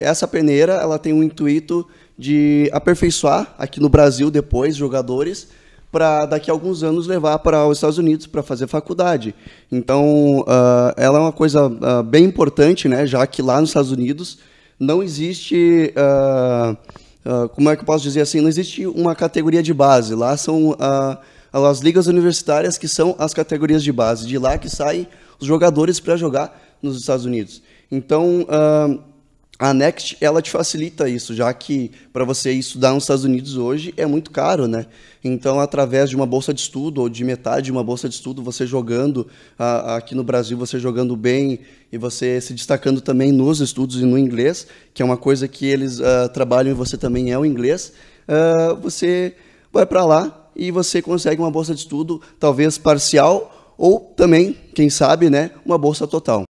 Essa peneira ela tem o um intuito de aperfeiçoar aqui no Brasil depois jogadores para daqui a alguns anos levar para os Estados Unidos para fazer faculdade. Então, uh, ela é uma coisa uh, bem importante, né? Já que lá nos Estados Unidos não existe, uh, como é que eu posso dizer assim, não existe uma categoria de base. Lá são as ligas universitárias que são as categorias de base. De lá que saem os jogadores para jogar nos Estados Unidos. Então, a Next ela te facilita isso, já que para você estudar nos Estados Unidos hoje é muito caro, né? Então, através de uma bolsa de estudo ou de metade de uma bolsa de estudo, você jogando a, aqui no Brasil, você jogando bem e você se destacando também nos estudos e no inglês, que é uma coisa que eles uh, trabalham e você também é o inglês, uh, você vai para lá e você consegue uma bolsa de estudo, talvez parcial ou também, quem sabe, né, uma bolsa total.